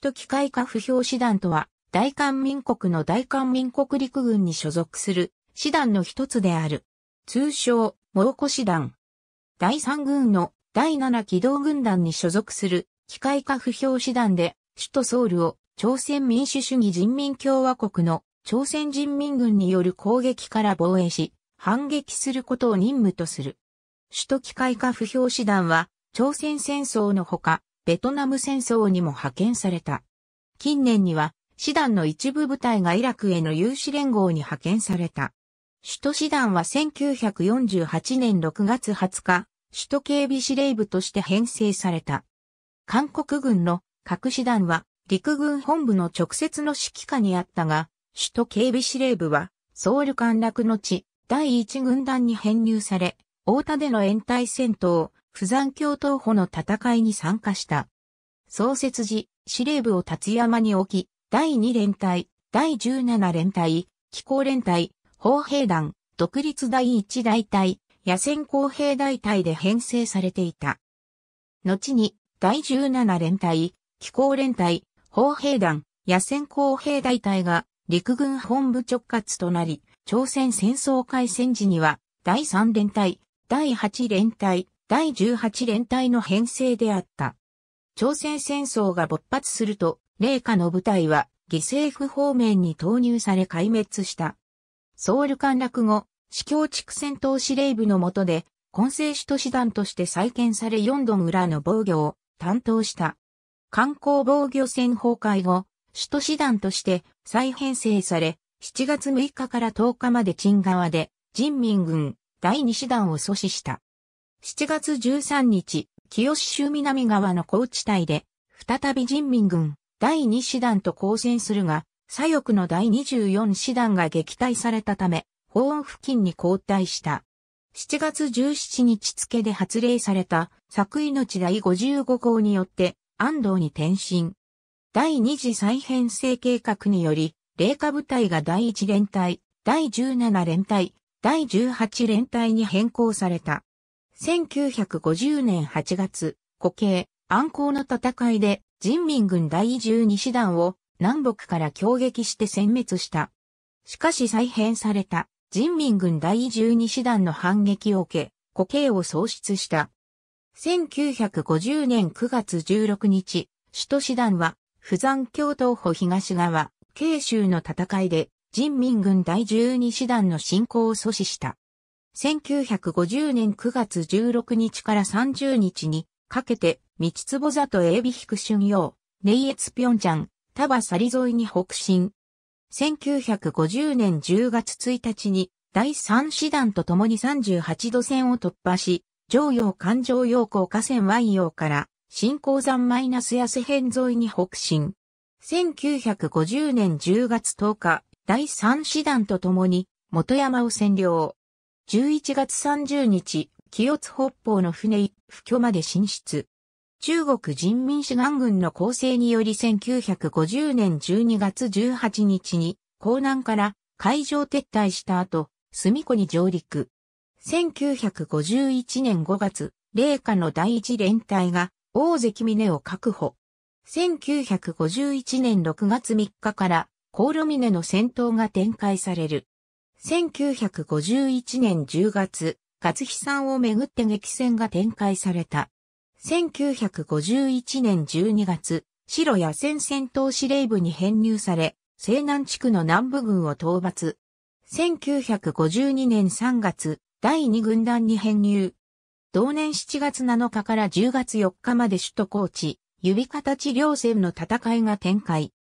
首都機械化不評師団とは、大韓民国の大韓民国陸軍に所属する師団の一つである。通称、猛虎師団。第三軍の第七機動軍団に所属する機械化不評師団で、首都ソウルを朝鮮民主主義人民共和国の朝鮮人民軍による攻撃から防衛し、反撃することを任務とする。首都機械化不評師団は、朝鮮戦争のほか、ベトナム戦争にも派遣された。近年には、師団の一部部隊がイラクへの有志連合に派遣された。首都師団は1948年6月20日、首都警備司令部として編成された。韓国軍の各師団は陸軍本部の直接の指揮下にあったが、首都警備司令部はソウル陥落の地第一軍団に編入され、大田での延滞戦闘、不山教東保の戦いに参加した。創設時、司令部を立山に置き、第2連隊、第17連隊、機構連隊、砲兵団、独立第1大隊、野戦工兵大隊で編成されていた。後に、第17連隊、機構連隊、砲兵団、野戦工兵大隊が陸軍本部直轄となり、朝鮮戦争開戦時には、第3連隊、第8連隊、第18連隊の編成であった。朝鮮戦争が勃発すると、霊下の部隊は犠牲府方面に投入され壊滅した。ソウル陥落後、市境地区戦闘司令部の下で、混成首都師団として再建され4度村の防御を担当した。観光防御戦崩壊後、首都師団として再編成され、7月6日から10日まで陳川で人民軍第2師団を阻止した。7月13日、清州南側の高地帯で、再び人民軍第2師団と交戦するが、左翼の第24師団が撃退されたため、保温付近に交代した。7月17日付で発令された、作命第55号によって、安藤に転身。第2次再編成計画により、霊下部隊が第1連隊、第17連隊、第18連隊に変更された。1950年8月、古慶、暗行の戦いで人民軍第12師団を南北から攻撃して殲滅した。しかし再編された人民軍第12師団の反撃を受け、古慶を喪失した。1950年9月16日、首都師団は、釜山京東保東側、慶州の戦いで、人民軍第12師団の侵攻を阻止した。1950年9月16日から30日にかけて、道坪里エビヒク春陽、ネイエツピョンチャン、タバサリ沿いに北進。1950年10月1日に第3師団と共に38度線を突破し、上洋環状洋光河川 Y 洋から新鉱山マイナス安辺沿いに北進。1950年10月10日、第3師団と共に元山を占領。11月30日、清津北方の船一居まで進出。中国人民志願軍の構成により1950年12月18日に、江南から海上撤退した後、隅湖に上陸。1951年5月、霊下の第一連隊が大関峰を確保。1951年6月3日から、コール峰の戦闘が展開される。1951年10月、勝飛さんをめぐって激戦が展開された。1951年12月、白野戦戦闘司令部に編入され、西南地区の南部軍を討伐。1952年3月、第2軍団に編入。同年7月7日から10月4日まで首都高知、指形両線の戦いが展開。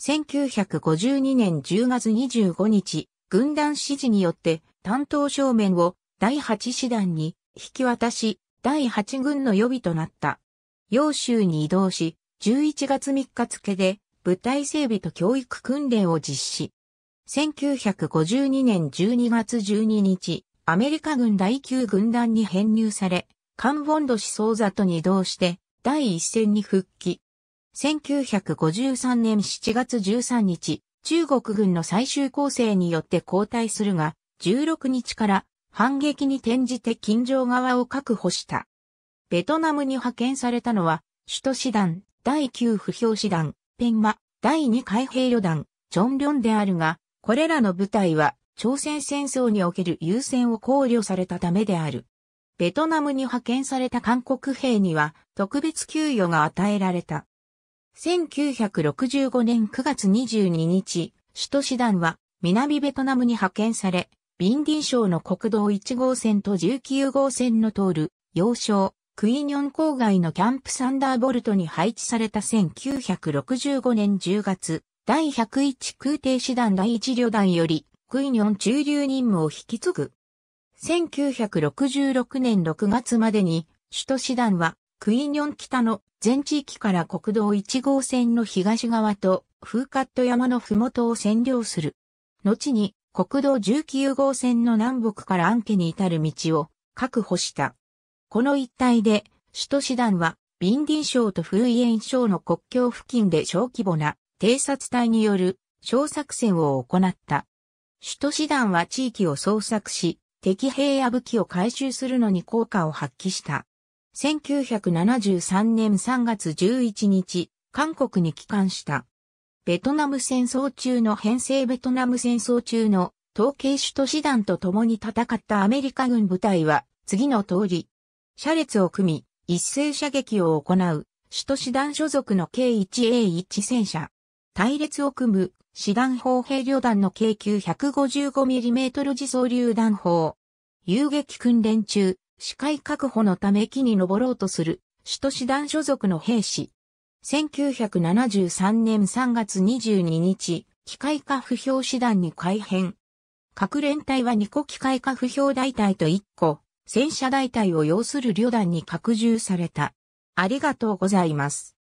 1952年10月25日、軍団指示によって担当正面を第8師団に引き渡し、第8軍の予備となった。揚州に移動し、11月3日付で部隊整備と教育訓練を実施。1952年12月12日、アメリカ軍第9軍団に編入され、カンボンド市総座に移動して、第一線に復帰。1953年7月13日、中国軍の最終攻勢によって後退するが、16日から反撃に転じて近城側を確保した。ベトナムに派遣されたのは、首都師団、第9不評師団、ペンマ、第2海兵旅団、チョンリョンであるが、これらの部隊は、朝鮮戦争における優先を考慮されたためである。ベトナムに派遣された韓国兵には特別給与が与えられた。1965年9月22日、首都師団は南ベトナムに派遣され、ビンディ省の国道1号線と19号線の通る、要衝、クイニョン郊外のキャンプサンダーボルトに配置された1965年10月、第101空挺師団第1旅団より、クイニョン駐留任務を引き継ぐ。1966年6月までに、首都師団は、クイニョン北の全地域から国道1号線の東側と風カット山の麓を占領する。後に国道19号線の南北から安家に至る道を確保した。この一帯で首都師団はビンディ省とフーイエン省の国境付近で小規模な偵察隊による小作戦を行った。首都師団は地域を捜索し、敵兵や武器を回収するのに効果を発揮した。1973年3月11日、韓国に帰還した。ベトナム戦争中の編成ベトナム戦争中の統計首都師団と共に戦ったアメリカ軍部隊は次の通り、車列を組み、一斉射撃を行う、首都師団所属の K1A1 戦車。隊列を組む、師団砲兵旅団の K955mm 自走榴弾砲。遊撃訓練中、視界確保のため木に登ろうとする、首都師団所属の兵士。1973年3月22日、機械化不評師団に改編。各連隊は2個機械化不評大隊と1個、戦車大隊を要する旅団に拡充された。ありがとうございます。